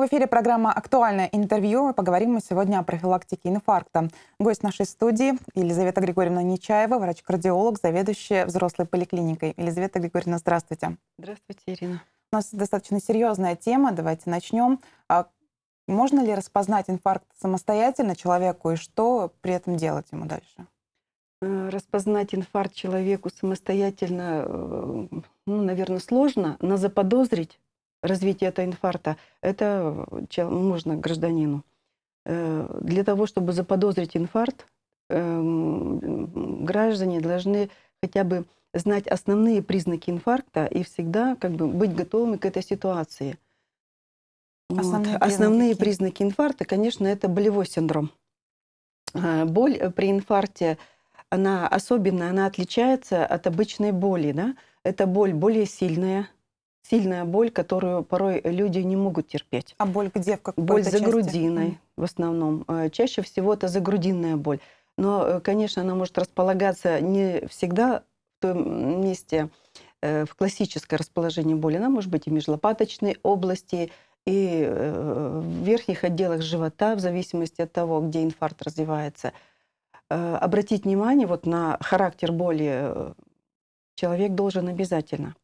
В эфире программа «Актуальное интервью». Мы Поговорим мы сегодня о профилактике инфаркта. Гость нашей студии Елизавета Григорьевна Нечаева, врач-кардиолог, заведующая взрослой поликлиникой. Елизавета Григорьевна, здравствуйте. Здравствуйте, Ирина. У нас достаточно серьезная тема. Давайте начнем. А можно ли распознать инфаркт самостоятельно человеку и что при этом делать ему дальше? Э, распознать инфаркт человеку самостоятельно, э, ну, наверное, сложно, но заподозрить Развитие этого инфаркта, это э, можно гражданину. Э, для того, чтобы заподозрить инфаркт, эм, граждане должны хотя бы знать основные признаки инфаркта и всегда как бы быть готовыми к этой ситуации. Основные, вот. основные признаки инфаркта, конечно, это болевой синдром. Э, боль при инфаркте, она особенно она отличается от обычной боли. Да? Это боль более сильная, сильная боль, которую порой люди не могут терпеть. А боль где? В какой боль за части? грудиной mm. в основном. Э, чаще всего это загрудинная боль. Но, э, конечно, она может располагаться не всегда в том месте, э, в классическое расположение боли. Она может быть и в межлопаточной области, и в верхних отделах живота, в зависимости от того, где инфаркт развивается. Обратить внимание вот на характер боли человек должен обязательно.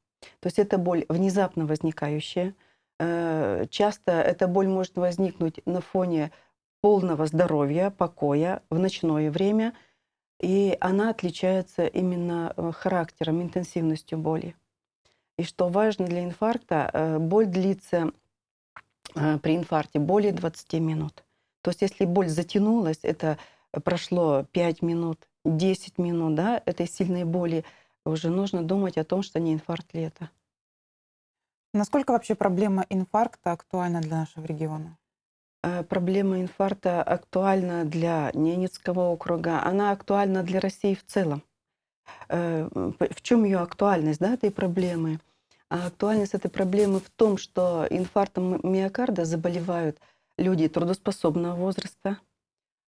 То есть это боль внезапно возникающая. Э, часто эта боль может возникнуть на фоне полного здоровья, покоя в ночное время, и она отличается именно э, характером, интенсивностью боли. И что важно для инфаркта, э, боль длится при инфаркте более 20 минут. То есть если боль затянулась, это прошло 5 минут, 10 минут, да, этой сильной боли, уже нужно думать о том, что не инфаркт лета. Насколько вообще проблема инфаркта актуальна для нашего региона? Э, проблема инфаркта актуальна для Ненецкого округа, она актуальна для России в целом. Э, в чем ее актуальность да, этой проблемы? А актуальность этой проблемы в том, что инфарктом миокарда заболевают люди трудоспособного возраста.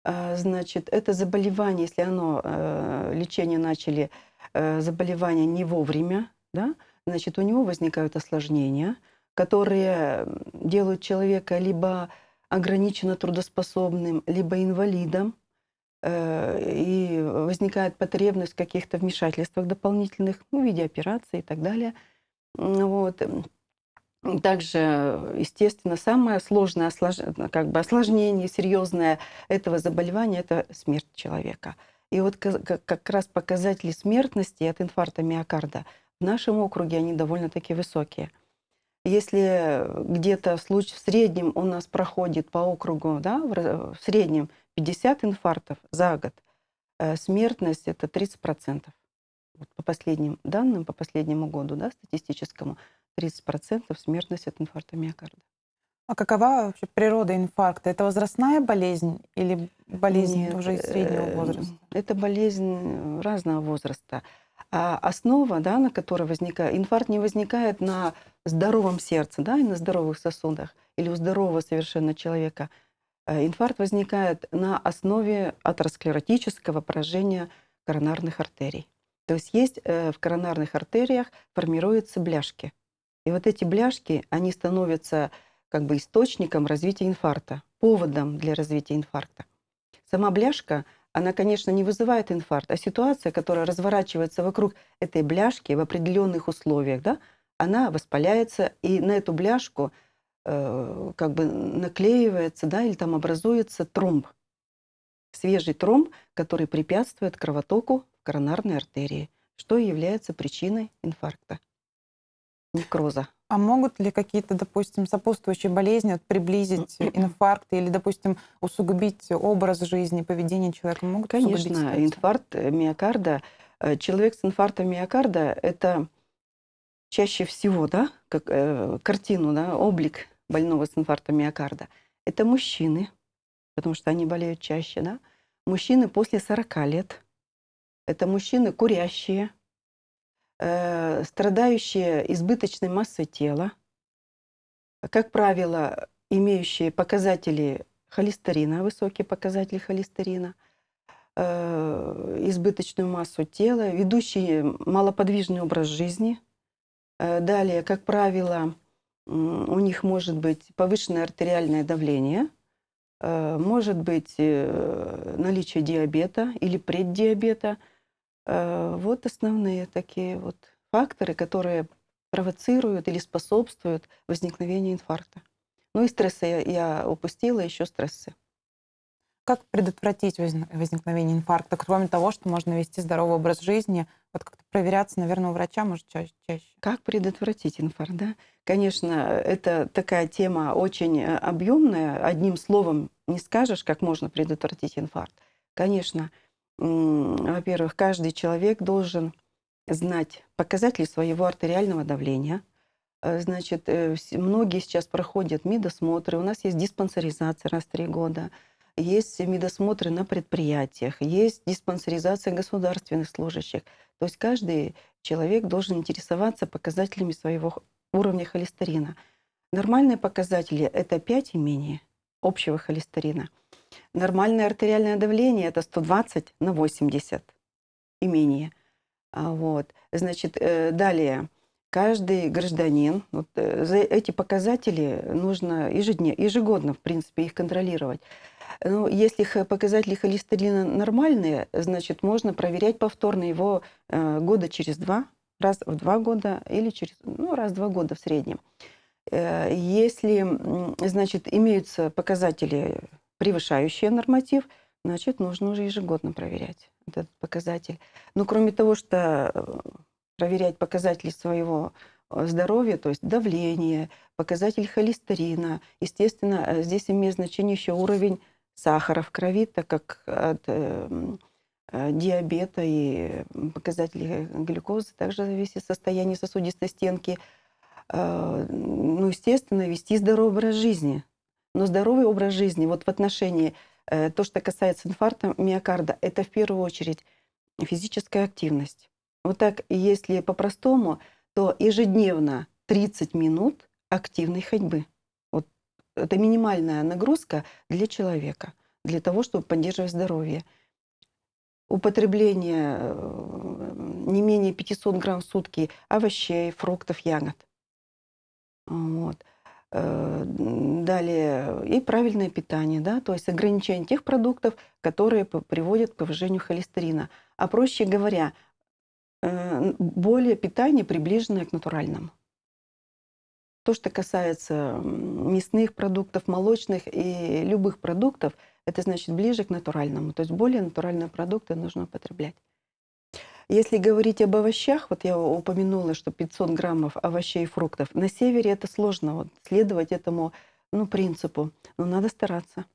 А, значит, это заболевание, если оно э, лечение начали Э, заболевание не вовремя, да, значит, у него возникают осложнения, которые делают человека либо ограниченно трудоспособным, либо инвалидом, э, и возникает потребность в каких-то вмешательствах дополнительных, ну, в виде операций и так далее. Вот. Также, естественно, самое сложное как бы осложнение серьезное этого заболевания – это смерть человека – и вот как раз показатели смертности от инфаркта миокарда в нашем округе, они довольно-таки высокие. Если где-то случай в среднем у нас проходит по округу, да, в среднем 50 инфарктов за год, э, смертность это 30%. Вот по последним данным, по последнему году, да, статистическому, 30% процентов смертность от инфаркта миокарда. А какова вообще природа инфаркта? Это возрастная болезнь или болезнь Нет, уже из среднего э, возраста? Это болезнь э, разного возраста. А основа, да, на которой возникает инфаркт, не возникает на здоровом сердце, да, и на здоровых сосудах или у здорового совершенно человека. Э, инфаркт возникает на основе атеросклеротического поражения коронарных артерий. То есть есть в коронарных артериях формируются бляшки. И вот эти бляшки, они становятся как бы источником развития инфаркта, поводом для развития инфаркта. Сама бляшка, она, конечно, не вызывает инфаркт, а ситуация, которая разворачивается вокруг этой бляшки в определенных условиях, да, она воспаляется, и на эту бляшку э, как бы наклеивается, да, или там образуется тромб. Свежий тромб, который препятствует кровотоку в коронарной артерии, что и является причиной инфаркта, некроза. А могут ли какие-то, допустим, сопутствующие болезни приблизить инфаркт или, допустим, усугубить образ жизни, поведение человека? Могут Конечно, инфаркт э, миокарда. Э, человек с инфарктом миокарда – это чаще всего, да, как, э, картину, да, облик больного с инфарктом миокарда. Это мужчины, потому что они болеют чаще, да. Мужчины после 40 лет. Это мужчины курящие, Э, страдающие избыточной массой тела, как правило, имеющие показатели холестерина, высокие показатели холестерина, э, избыточную массу тела, ведущие малоподвижный образ жизни. Э, далее, как правило, у них может быть повышенное артериальное давление, может быть наличие диабета или преддиабета – Э, вот основные такие вот факторы, которые провоцируют или способствуют возникновению инфаркта. Ну и стрессы я, я упустила, еще стрессы. Как предотвратить возникновение инфаркта, кроме того, что можно вести здоровый образ жизни? Вот как-то проверяться, наверное, у врача, может, чаще, чаще. Как предотвратить инфаркт, да? Конечно, это такая тема очень э, объемная. Одним словом не скажешь, как можно предотвратить инфаркт. Конечно, во-первых, каждый человек должен знать показатели своего артериального давления. Э, значит, э, многие сейчас проходят медосмотры. У нас есть диспансеризация раз в три года. Есть медосмотры на предприятиях, есть диспансеризация государственных служащих. То есть каждый человек должен интересоваться показателями своего уровня холестерина. Нормальные показатели – это 5 и менее общего холестерина – Нормальное артериальное давление – это 120 на 80 и менее. Вот. Значит, э, далее. Каждый гражданин, вот э, за эти показатели нужно ежедневно ежегодно, в принципе, их контролировать. Ну, если показатели холестерина нормальные, значит, можно проверять повторно его э, года через два, раз в два года или через, ну, раз в два года в среднем. Если, значит, имеются показатели превышающие норматив, значит, нужно уже ежегодно проверять этот показатель. Но ну, кроме того, что э, проверять показатели своего э, здоровья, то есть давление, показатель холестерина, естественно, э, здесь имеет значение еще уровень сахара в крови, так как от эм, диабета и показатели глюкозы также зависит состояние сосудистой стенки. Ну, естественно, вести здоровый образ жизни – но здоровый образ жизни, вот в отношении э, то, что касается инфаркта миокарда, это в первую очередь физическая активность. Вот так, если по-простому, то ежедневно 30 минут активной ходьбы. Вот это минимальная нагрузка для человека, для того, чтобы поддерживать здоровье. Употребление э, не менее 500 грамм в сутки овощей, фруктов, ягод. Вот. Э, далее э, и правильное питание, да, то есть ограничение тех продуктов, которые приводят к повышению холестерина. А проще говоря, э, более питание, приближенное к натуральному. То, что касается мясных продуктов, молочных и любых продуктов, это значит ближе к натуральному. То есть более натуральные продукты нужно употреблять. Если говорить об овощах, вот я упомянула, что 500 граммов овощей и фруктов. На севере это сложно вот, следовать этому ну, принципу, но надо стараться.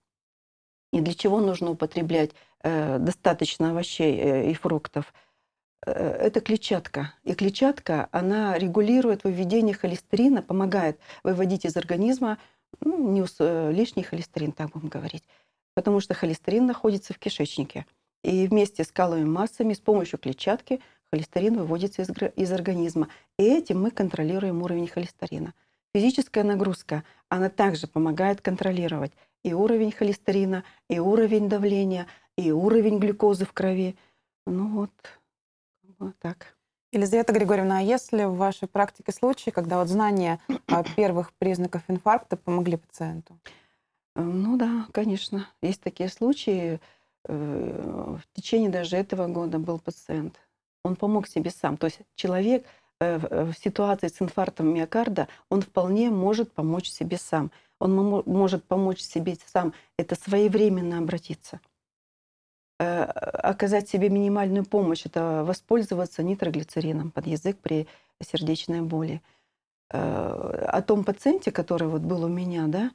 И для чего нужно употреблять э, достаточно овощей э, и фруктов? Э, это клетчатка. И клетчатка, она регулирует выведение холестерина, помогает выводить из организма ну, не, э, лишний холестерин, так будем говорить. Потому что холестерин находится в кишечнике. И вместе с каловыми массами с помощью клетчатки холестерин выводится из, из организма. И этим мы контролируем уровень холестерина. Физическая нагрузка, она также помогает контролировать и уровень холестерина, и уровень давления, и уровень глюкозы в крови. Ну вот, вот так. Елизавета Григорьевна, а если в вашей практике случаи, когда вот знание первых признаков инфаркта помогли пациенту? Э, ну да, конечно, есть такие случаи. Э, в течение даже этого года был пациент. Он помог себе сам. То есть человек э, в ситуации с инфарктом миокарда, он вполне может помочь себе сам. Он может помочь себе сам. Это своевременно обратиться. Э, оказать себе минимальную помощь. Это воспользоваться нитроглицерином под язык при сердечной боли. О том пациенте, который вот был у меня, да,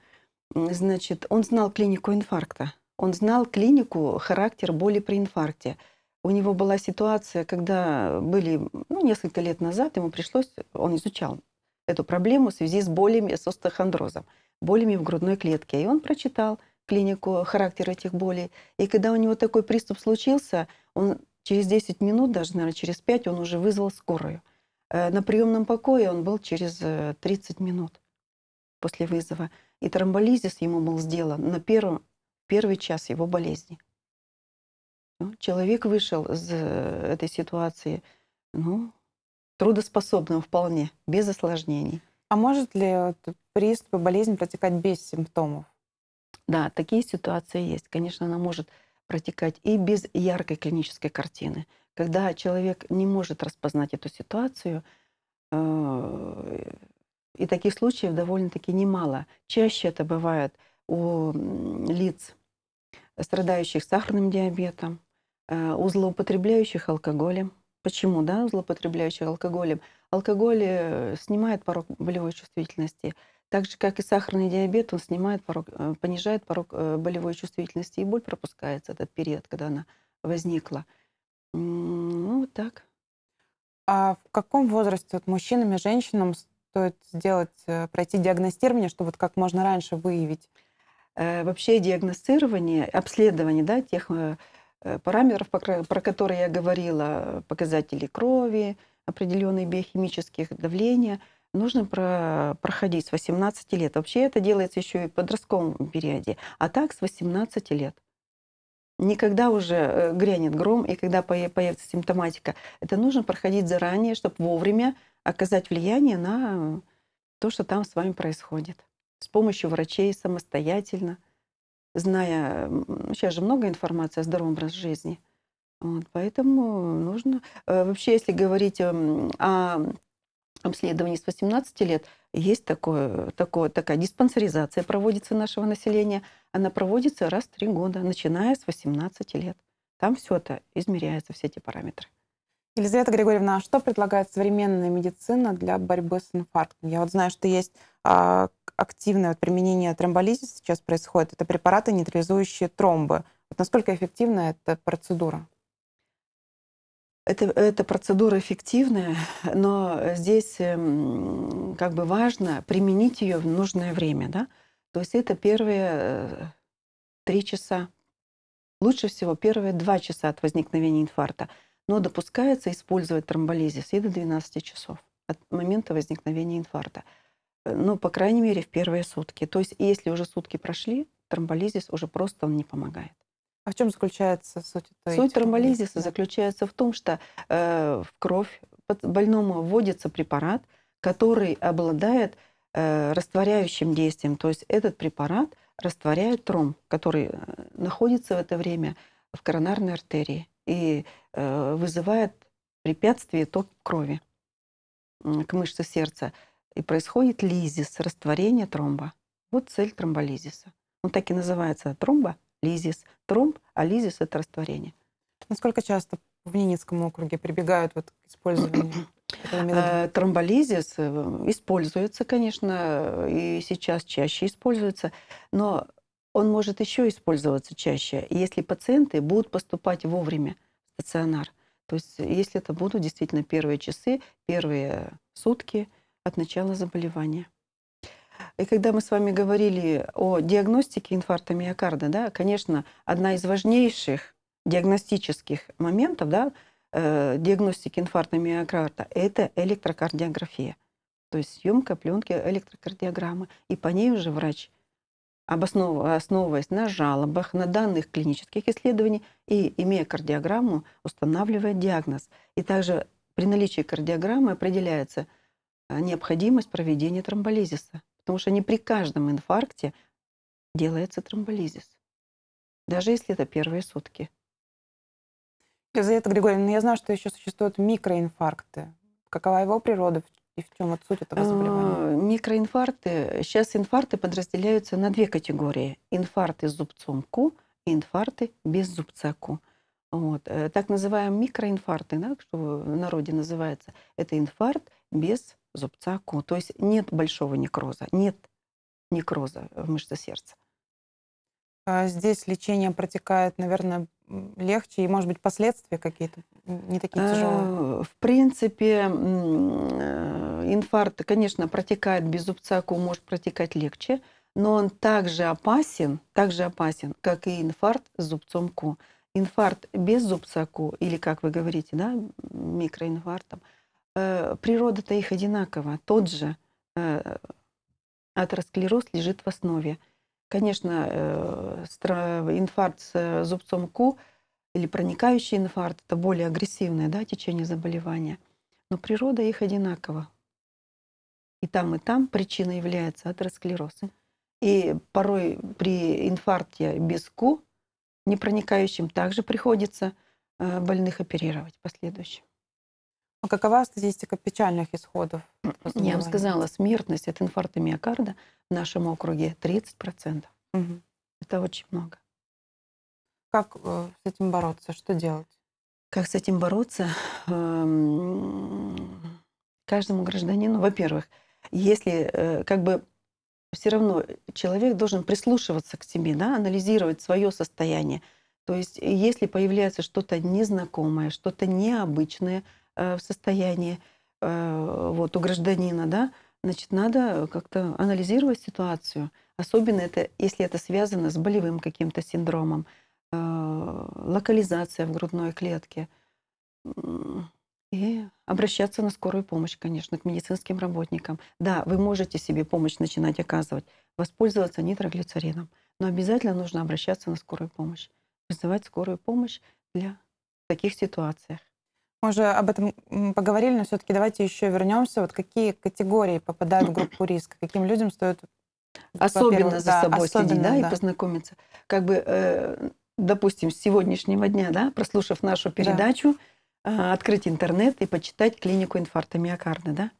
значит, он знал клинику инфаркта. Он знал клинику, характер боли при инфаркте. У него была ситуация, когда были ну, несколько лет назад, ему пришлось, он изучал эту проблему в связи с болями, с остеохондрозом, болями в грудной клетке. И он прочитал клинику, характер этих болей. И когда у него такой приступ случился, он через 10 минут, даже, наверное, через 5, он уже вызвал скорую. Э, на приемном покое он был через 30 э, минут после вызова. И тромболизис ему был сделан на первом первый час его болезни. Ну, человек вышел из э, этой ситуации, ну, трудоспособным вполне, без осложнений. А может ли вот приступ и болезнь протекать без симптомов? Да, такие ситуации есть. Конечно, она может протекать и без яркой клинической картины. Когда человек не может распознать эту ситуацию, э, и таких случаев довольно-таки немало. Чаще это бывает у лиц, страдающих сахарным диабетом, э, у злоупотребляющих алкоголем. Почему, да, злоупотребляющих алкоголем? Алкоголь э, снимает порог болевой чувствительности. Так же, как и сахарный диабет, он снимает порог, э, понижает порог болевой чувствительности, и боль пропускается этот период, когда она возникла. Ну, вот так. А в каком возрасте вот мужчинам и женщинам стоит сделать, пройти диагностирование, чтобы вот как можно раньше выявить Э, вообще диагностирование, обследование да, тех э, э, параметров, про которые я говорила, показатели крови, определенные биохимических давления, нужно про проходить с 18 лет. Вообще это делается еще и в подростковом периоде, а так с 18 лет. Никогда уже грянет гром, и когда появится симптоматика, это нужно проходить заранее, чтобы вовремя оказать влияние на то, что там с вами происходит с помощью врачей самостоятельно, зная, сейчас ну, же много информации о здоровом образе жизни. Вот, поэтому нужно... Э, вообще, если говорить эм, о обследовании с 18 лет есть такое, такое, такая диспансеризация проводится нашего населения. Она проводится раз в три года, начиная с 18 лет. Там все это измеряется, все эти параметры. Елизавета Григорьевна, а что предлагает современная медицина для борьбы с инфарктом? Я вот знаю, что есть а, активное применение тромболизиса сейчас происходит, это препараты, нейтрализующие тромбы. Вот насколько эффективна эта процедура? Это, эта процедура эффективная, но здесь эм, как бы важно применить ее в нужное время. Да? То есть это первые э, три часа, лучше всего первые два часа от возникновения инфаркта. Но допускается использовать тромболизис и до 12 часов от момента возникновения инфаркта ну, по крайней мере, в первые сутки. То есть, если уже сутки прошли, тромболизис уже просто он не помогает. А в чем заключается суть? Этой суть тромболизиса да? заключается в том, что э, в кровь больному вводится препарат, который обладает э, растворяющим действием. То есть этот препарат растворяет тромб, который э, находится в это время в коронарной артерии и э, вызывает препятствие ток крови к мышце сердца и происходит лизис, растворение тромба. Вот цель тромболизиса. Он так и называется тромба, лизис, тромб, а лизис – это растворение. Насколько часто в Ненецком округе прибегают вот к использованию э, Тромболизис э, используется, конечно, и сейчас чаще используется, но он может еще использоваться чаще, если пациенты будут поступать вовремя в стационар. То есть если это будут действительно первые часы, первые сутки, от начала заболевания. И когда мы с вами говорили о диагностике инфаркта миокарда, да, конечно, одна из важнейших диагностических моментов да, э, диагностики инфаркта миокарда – это электрокардиография. То есть съемка пленки электрокардиограммы. И по ней уже врач, обоснов... основываясь на жалобах, на данных клинических исследований и имея кардиограмму, устанавливает диагноз. И также при наличии кардиограммы определяется – Э, необходимость проведения тромболизиса, потому что не при каждом инфаркте делается тромболизис, даже если это первые сутки. За это, Григорий, но ну, я знаю, что еще существуют микроинфаркты. Какова его природа и в чем вот суть этого заболевания? А, микроинфаркты. Сейчас инфаркты подразделяются на две категории. Инфаркты с зубцом Ку и инфаркты без зубца Ку. Вот. Э, так называемые микроинфаркты, да, что в народе называется, это инфаркт без зубца ку. То есть нет большого некроза, нет некроза в мышце сердца. А здесь лечение протекает, наверное, легче, и, может быть, последствия какие-то не такие тяжелые? Э, в принципе, э, инфаркт, конечно, протекает без зубца ку, может протекать легче, но он также опасен, также опасен, как и инфаркт с зубцом ку. Инфаркт без зубца ку, или, как вы говорите, да, микроинфарктом – Э, природа-то их одинакова. Тот же э, атеросклероз лежит в основе. Конечно, э, инфаркт с зубцом Ку или проникающий инфаркт – это более агрессивное да, течение заболевания. Но природа их одинакова. И там, и там причина является атеросклероз. И порой при инфаркте без Ку непроникающим также приходится больных оперировать последующим. А какова статистика печальных исходов? Я вам сказала, смертность от инфаркта миокарда в нашем округе 30%. Угу. Это очень много. Как э, с этим бороться? Что делать? Как с этим бороться? Эм, каждому гражданину, во-первых, если э, как бы все равно человек должен прислушиваться к себе, да, анализировать свое состояние. То есть, если появляется что-то незнакомое, что-то необычное, Э, в состоянии э, вот, у гражданина, да, значит, надо как-то анализировать ситуацию. Особенно это, если это связано с болевым каким-то синдромом, э, локализация в грудной клетке. И обращаться на скорую помощь, конечно, к медицинским работникам. Да, вы можете себе помощь начинать оказывать, воспользоваться нитроглицерином, но обязательно нужно обращаться на скорую помощь, вызывать скорую помощь для таких ситуациях. Мы уже об этом поговорили, но все-таки давайте еще вернемся. Вот какие категории попадают в группу риска? Каким людям стоит особенно за да, собой следить, да, да, и познакомиться? Как бы, э, допустим, с сегодняшнего дня, да, прослушав нашу передачу, да. Э, открыть интернет и почитать клинику инфаркта миокарда, да?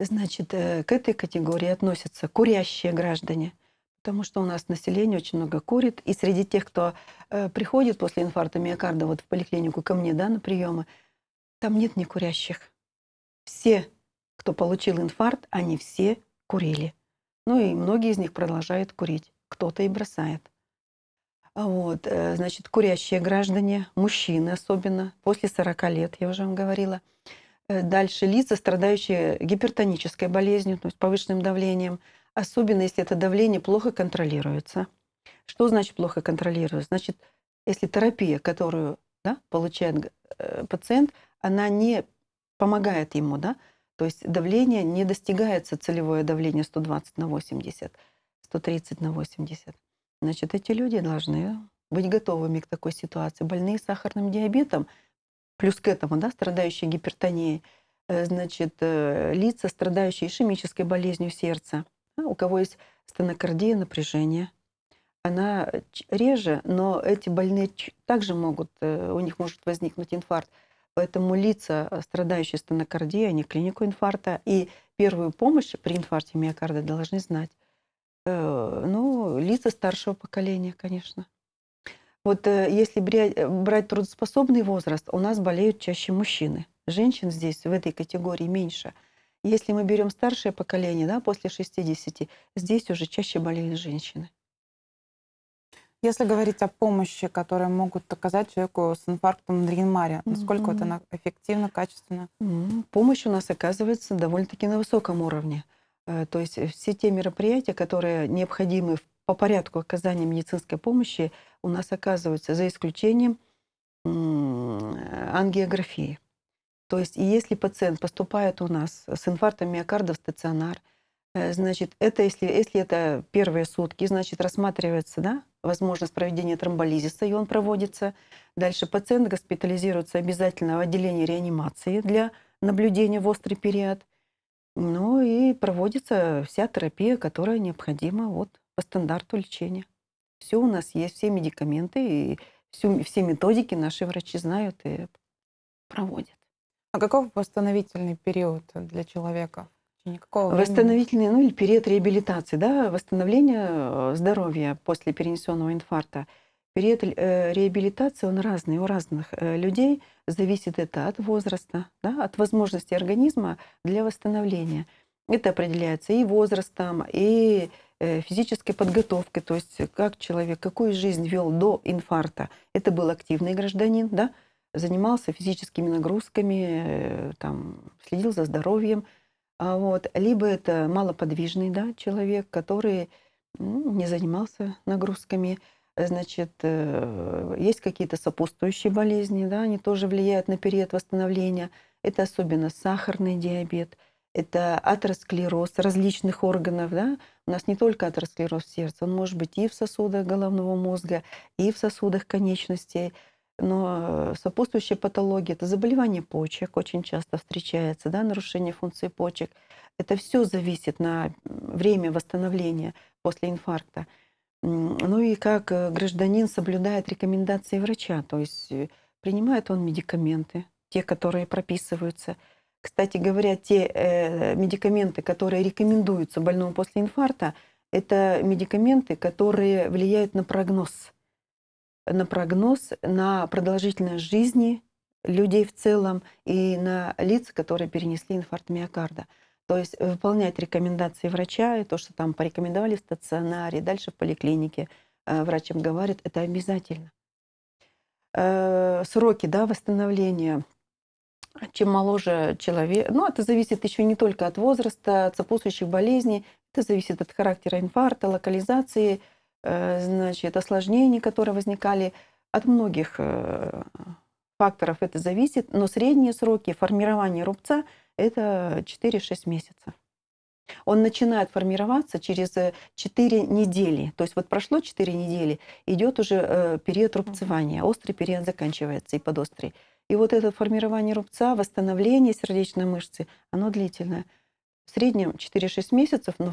Значит, э, к этой категории относятся курящие граждане, потому что у нас население очень много курит, и среди тех, кто приходит после инфаркта миокарда вот в поликлинику ко мне, да, на приемы, там нет некурящих. Все, кто получил инфаркт, они все курили. Ну и многие из них продолжают курить. Кто-то и бросает. Вот, э, значит, курящие граждане, мужчины особенно, после 40 лет, я уже вам говорила. Э, дальше лица, страдающие гипертонической болезнью, то есть повышенным давлением, особенно если это давление плохо контролируется. Что значит плохо контролируется? Значит, если терапия, которую да, получает э, пациент, она не помогает ему, да? То есть давление не достигается, целевое давление 120 на 80, 130 на 80. Значит, эти люди должны быть готовыми к такой ситуации. Больные сахарным диабетом, плюс к этому, да, страдающие гипертонией, э, значит, э, лица, страдающие ишемической болезнью сердца, а у кого есть стенокардия, напряжение, она э, реже, но эти больные также могут, у них может возникнуть инфаркт. Поэтому лица, э, страдающие стенокардией, они клинику инфаркта и первую помощь при инфаркте миокарда должны знать. Э, ну, лица старшего поколения, конечно. Вот э, если брать трудоспособный возраст, у нас болеют чаще мужчины. Женщин здесь в этой категории меньше. Если мы берем старшее поколение, да, после 60, здесь уже чаще болели женщины. Если говорить о помощи, которую могут оказать человеку с инфарктом Андрея насколько mm-hmm. вот она эффективна, качественна? Mm-hmm. Помощь у нас оказывается довольно-таки на высоком уровне. Э, то есть э, все те мероприятия, которые необходимы по порядку оказания медицинской помощи, у нас оказываются за исключением ангиографии. То есть если пациент поступает у нас с инфарктом миокарда в стационар, э, значит, это если, если это первые сутки, значит, рассматривается да, возможность проведения тромболизиса, и он проводится. Дальше пациент госпитализируется обязательно в отделении реанимации для наблюдения в острый период. Ну и проводится вся терапия, которая необходима вот по стандарту лечения. Все у нас есть, все медикаменты и всю, все методики наши врачи знают и проводят. А каков восстановительный период для человека? Никакого времени. ну или период реабилитации, да, восстановление э, здоровья после перенесенного инфаркта. Период э, реабилитации, он разный у разных э, людей. Зависит это от возраста, да, от возможности организма для восстановления. Это определяется и возрастом, и физической подготовкой, то есть как человек, какую жизнь вел до инфаркта. Это был активный гражданин, да, занимался физическими нагрузками, там, следил за здоровьем, а вот, либо это малоподвижный да, человек, который ну, не занимался нагрузками. Значит, э, есть какие-то сопутствующие болезни, да, они тоже влияют на период восстановления. Это особенно сахарный диабет, это атеросклероз различных органов. Да? У нас не только атеросклероз сердца, он может быть и в сосудах головного мозга, и в сосудах конечностей – но э, сопутствующие патологии – это заболевание почек, очень часто встречается, да, нарушение функции почек. Это все зависит на время восстановления после инфаркта. Ну и как э, гражданин соблюдает рекомендации врача, то есть э, принимает он медикаменты, те, которые прописываются. Кстати говоря, те медикаменты, которые рекомендуются больному после инфаркта, это медикаменты, которые влияют на прогноз на прогноз, на продолжительность жизни людей в целом и на лиц, которые перенесли инфаркт миокарда. То есть выполнять рекомендации врача, и то, что там порекомендовали в стационаре, дальше в поликлинике э, врачам говорят, это обязательно. Э, сроки да, восстановления. Чем моложе человек, ну это зависит еще не только от возраста, от сопутствующих болезней, это зависит от характера инфаркта, локализации, Э, значит, осложнений, которые возникали от многих э, факторов это зависит, но средние сроки формирования рубца – это 4-6 месяцев. Он начинает формироваться через 4 э, недели. То есть вот прошло 4 недели, идет уже период рубцевания, острый период заканчивается и подострый. И вот это формирование рубца, восстановление сердечной мышцы, оно длительное. В среднем 4-6 месяцев, но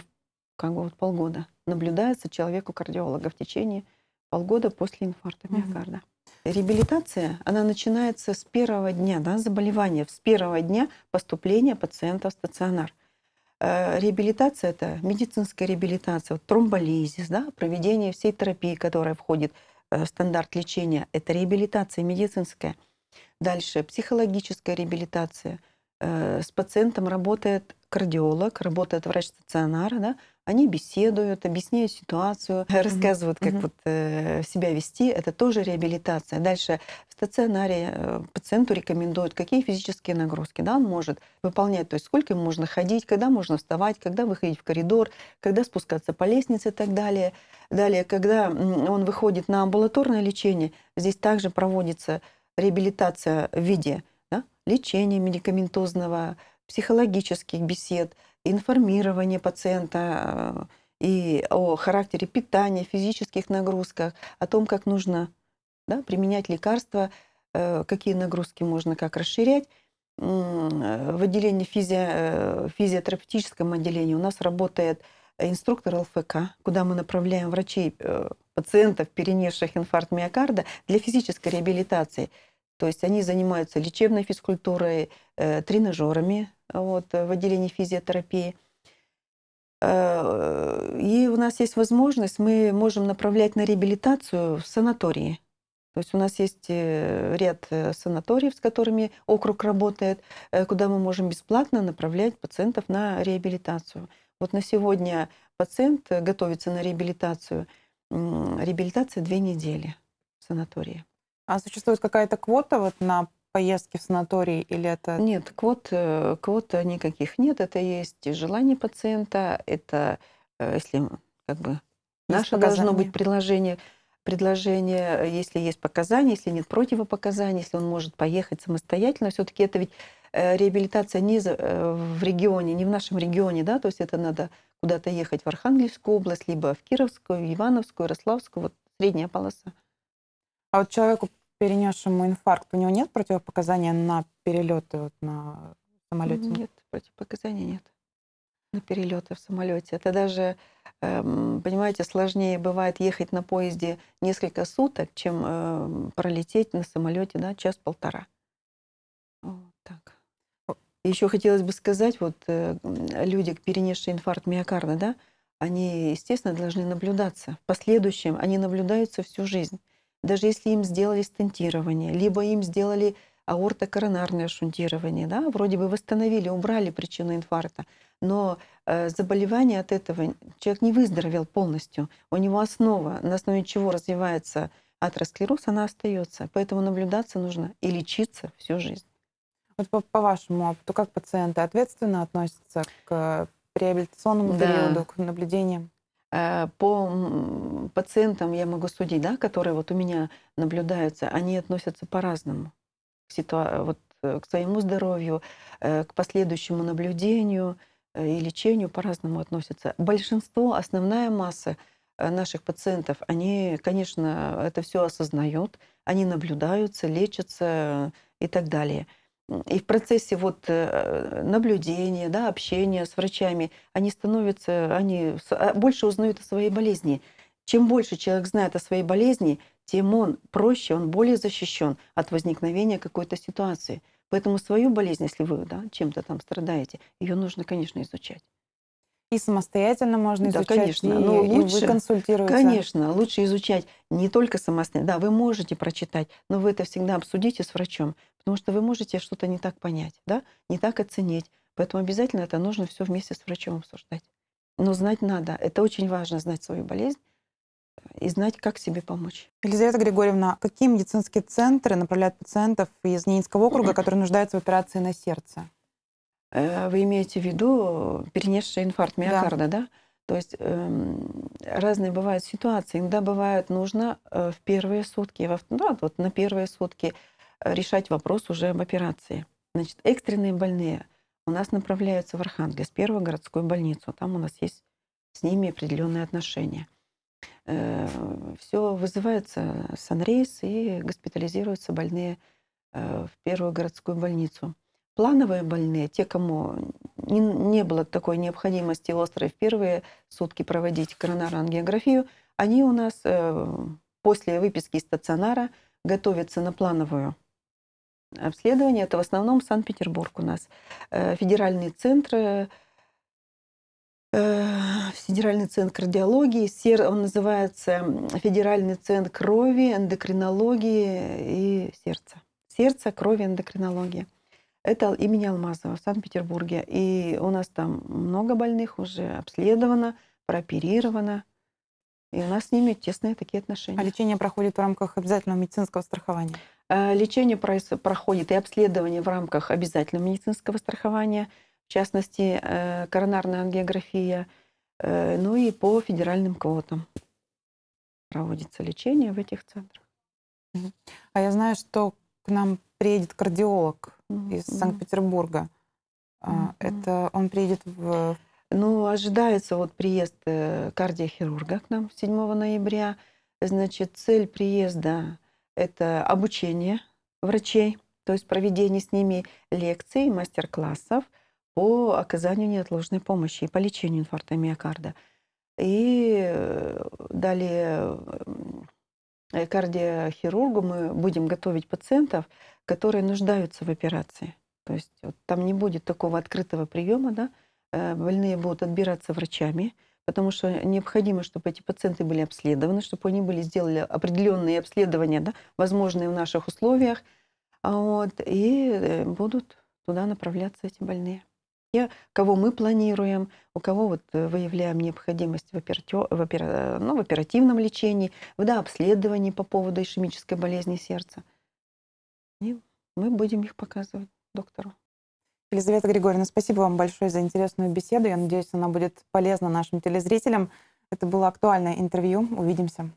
как бы вот полгода наблюдается человеку-кардиолога в течение полгода после инфаркта миокарда. Реабилитация, она начинается с первого дня да, заболевания, с первого дня поступления пациента в стационар. Э, реабилитация – это медицинская реабилитация, вот тромболизис, да, проведение всей терапии, которая входит э, в стандарт лечения. Это реабилитация медицинская. Дальше психологическая реабилитация. Э, с пациентом работает кардиолог, работает врач стационара, да, они беседуют, объясняют ситуацию, mm-hmm. рассказывают, как mm-hmm. вот э, себя вести. Это тоже реабилитация. Дальше в стационаре э, пациенту рекомендуют, какие физические нагрузки да, он может выполнять. То есть сколько ему можно ходить, когда можно вставать, когда выходить в коридор, когда спускаться по лестнице и так далее. Далее, когда он выходит на амбулаторное лечение, здесь также проводится реабилитация в виде да, лечения медикаментозного, психологических бесед, информирование пациента э, и о характере питания, физических нагрузках, о том, как нужно да, применять лекарства, э, какие нагрузки можно как расширять. Э, в отделении физи... физиотерапевтическом отделении у нас работает инструктор ЛФК, куда мы направляем врачей, пациентов, перенесших инфаркт миокарда, для физической реабилитации. То есть они занимаются лечебной физкультурой, Э, тренажерами вот, э, в отделении физиотерапии. Э, и у нас есть возможность, мы можем направлять на реабилитацию в санатории. То есть у нас есть ряд санаториев, с которыми округ работает, куда мы можем бесплатно направлять пациентов на реабилитацию. Вот на сегодня пациент готовится на реабилитацию. Реабилитация две недели в санатории. А существует какая-то квота вот на поездки в санатории или это... Нет, квот, э, квот никаких нет. Это есть желание пациента, это э, если как бы наше должно быть предложение предложение, э, если есть показания, если нет противопоказаний, если он может поехать самостоятельно. Все-таки это ведь реабилитация не в регионе, не в нашем регионе, да, то есть это надо куда-то ехать в Архангельскую область, либо в Кировскую, Ивановскую, Ярославскую, вот средняя полоса. А вот человеку перенесшему инфаркт, у него нет противопоказания на перелеты вот на самолете? Нет, противопоказаний нет на перелеты в самолете. Это даже, эм, понимаете, сложнее бывает ехать на поезде несколько суток, чем эм, пролететь на самолете да, час-полтора. Вот так. Еще хотелось бы сказать, вот э, люди, перенесшие инфаркт миокарда, да, они, естественно, должны наблюдаться. В последующем они наблюдаются всю жизнь даже если им сделали стентирование, либо им сделали аортокоронарное шунтирование, да, вроде бы восстановили, убрали причину инфаркта, но э, заболевание от этого, человек не выздоровел полностью, у него основа, на основе чего развивается атеросклероз, она остается, поэтому наблюдаться нужно и лечиться всю жизнь. Вот по, по вашему опыту, как пациенты ответственно относятся к э, реабилитационному да. периоду, к наблюдениям? Э, по пациентам я могу судить, да, которые вот у меня наблюдаются, они относятся по-разному к, ситуа- вот, э, к своему здоровью, э, к последующему наблюдению и лечению по-разному относятся. Большинство, основная масса наших пациентов, они, конечно, это все осознают, они наблюдаются, лечатся и так далее – и в процессе вот э, наблюдения, да, общения с врачами, они становятся, они а, больше узнают о своей болезни. Чем больше человек знает о своей болезни, тем он проще, он более защищен от возникновения какой-то ситуации. Поэтому свою болезнь, если вы да, чем-то там страдаете, ее нужно, конечно, изучать и самостоятельно можно изучать, да, конечно. И, лучше, ну, и вы консультируете. Конечно, лучше изучать не только самостоятельно. Да, вы можете прочитать, но вы это всегда обсудите с врачом, потому что вы можете что-то не так понять, да, не так оценить. Поэтому обязательно это нужно все вместе с врачом обсуждать. Но знать надо. Это очень важно, знать свою болезнь э, и знать, как себе помочь. Елизавета Григорьевна, какие медицинские центры направляют пациентов из Ненецкого округа, которые нуждаются в операции на сердце? Э, вы имеете в виду перенесший инфаркт миокарда, да? да? То есть эм, разные бывают ситуации. Иногда бывает нужно э, в первые сутки, во, да, ну, вот на первые сутки э, решать вопрос уже об операции. Значит, экстренные больные у нас направляются в Архангельск, первую городскую больницу. Там у нас есть с ними определенные отношения. Э, все вызывается санрейс и госпитализируются больные в первую городскую больницу. Плановые больные, те, кому не, не было такой необходимости острой в первые сутки проводить коронарную ангиографию, они у нас э, после выписки из стационара готовятся на плановую обследование. Это в основном Санкт-Петербург у нас. Э, федеральный центр э, Федеральный центр кардиологии, сер... он называется Федеральный центр крови, эндокринологии и сердца. Сердце, крови, эндокринология. Это имени Алмазова в Санкт-Петербурге. И у нас там много больных уже обследовано, прооперировано. И у нас с ними тесные такие а отношения. А лечение проходит в рамках обязательного медицинского страхования? Э, лечение проходит и обследование в рамках обязательного медицинского страхования, в частности, э, коронарная ангиография, э, ну и по федеральным квотам проводится лечение в этих центрах. А я знаю, что к нам приедет кардиолог из Санкт-Петербурга. А, это он приедет в... Ну, ожидается вот приезд э, кардиохирурга к нам 7 ноября. Значит, цель приезда – это обучение врачей, то есть проведение с ними лекций, мастер-классов по оказанию неотложной помощи и по лечению инфаркта миокарда. И э, далее Э, кардиохирургу мы будем готовить пациентов, которые нуждаются в операции. То есть вот, там не будет такого открытого приема, да, э, больные будут отбираться врачами, потому что необходимо, чтобы эти пациенты были обследованы, чтобы они были сделали определенные обследования, да, возможные в наших условиях, а вот, и э, будут туда направляться эти больные те, кого мы планируем, у кого вот э, выявляем необходимость в, оператё, в, опера, э, ну, в оперативном лечении, в дообследовании по поводу ишемической болезни сердца. И мы будем их показывать доктору. Елизавета Григорьевна, спасибо вам большое за интересную беседу. Я надеюсь, она будет полезна нашим телезрителям. Это было актуальное интервью. Увидимся.